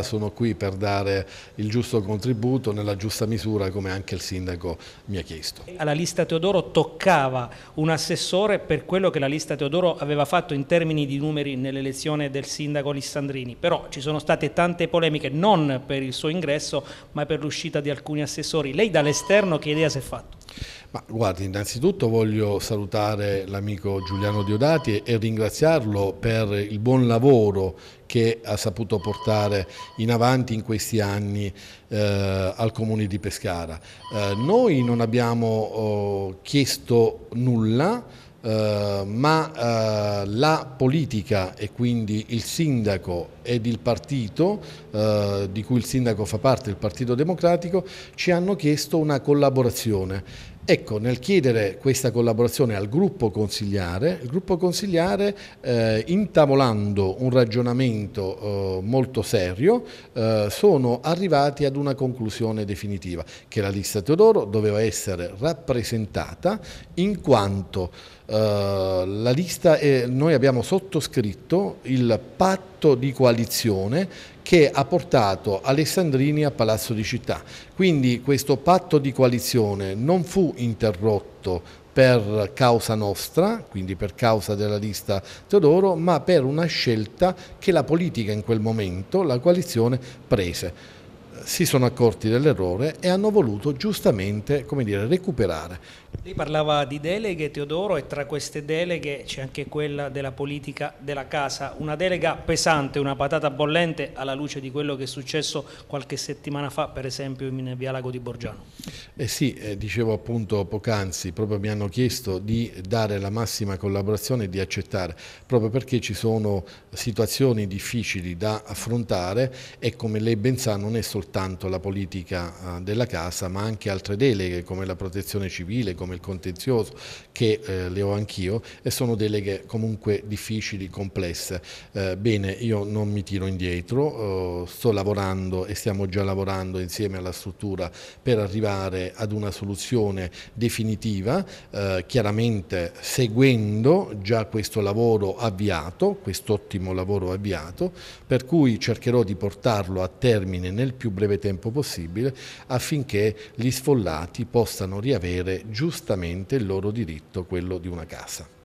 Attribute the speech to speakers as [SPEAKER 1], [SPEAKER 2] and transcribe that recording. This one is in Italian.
[SPEAKER 1] Sono qui per dare il giusto contributo nella giusta misura come anche il sindaco mi ha chiesto.
[SPEAKER 2] Alla lista Teodoro toccava un assessore per quello che la lista Teodoro aveva fatto in termini di numeri nell'elezione del sindaco Lissandrini, però ci sono state tante polemiche non per il suo ingresso ma per l'uscita di alcuni assessori. Lei dall'esterno che idea si è fatto?
[SPEAKER 1] Ma guardi, innanzitutto voglio salutare l'amico Giuliano Diodati e ringraziarlo per il buon lavoro che ha saputo portare in avanti in questi anni eh, al comune di Pescara. Eh, noi non abbiamo oh, chiesto nulla, Uh, ma uh, la politica e quindi il sindaco ed il partito, uh, di cui il sindaco fa parte, il Partito Democratico, ci hanno chiesto una collaborazione Ecco, nel chiedere questa collaborazione al gruppo consigliare, il gruppo consigliare eh, intavolando un ragionamento eh, molto serio eh, sono arrivati ad una conclusione definitiva che la lista Teodoro doveva essere rappresentata in quanto eh, la lista è, eh, noi abbiamo sottoscritto il patto di coalizione che ha portato Alessandrini a Palazzo di Città. Quindi questo patto di coalizione non fu interrotto per causa nostra, quindi per causa della lista Teodoro, ma per una scelta che la politica in quel momento, la coalizione, prese si sono accorti dell'errore e hanno voluto giustamente dire, recuperare.
[SPEAKER 2] Lei parlava di deleghe Teodoro e tra queste deleghe c'è anche quella della politica della casa, una delega pesante, una patata bollente alla luce di quello che è successo qualche settimana fa per esempio in via Lago di Borgiano. Eh
[SPEAKER 1] sì, eh, dicevo appunto poc'anzi, proprio mi hanno chiesto di dare la massima collaborazione e di accettare, proprio perché ci sono situazioni difficili da affrontare e come lei ben sa non è soltanto soltanto la politica eh, della casa ma anche altre deleghe come la protezione civile, come il contenzioso che eh, le ho anch'io e sono deleghe comunque difficili, complesse. Eh, bene, io non mi tiro indietro, eh, sto lavorando e stiamo già lavorando insieme alla struttura per arrivare ad una soluzione definitiva, eh, chiaramente seguendo già questo lavoro avviato, quest'ottimo lavoro avviato, per cui cercherò di portarlo a termine nel più breve tempo possibile affinché gli sfollati possano riavere giustamente il loro diritto, quello di una casa.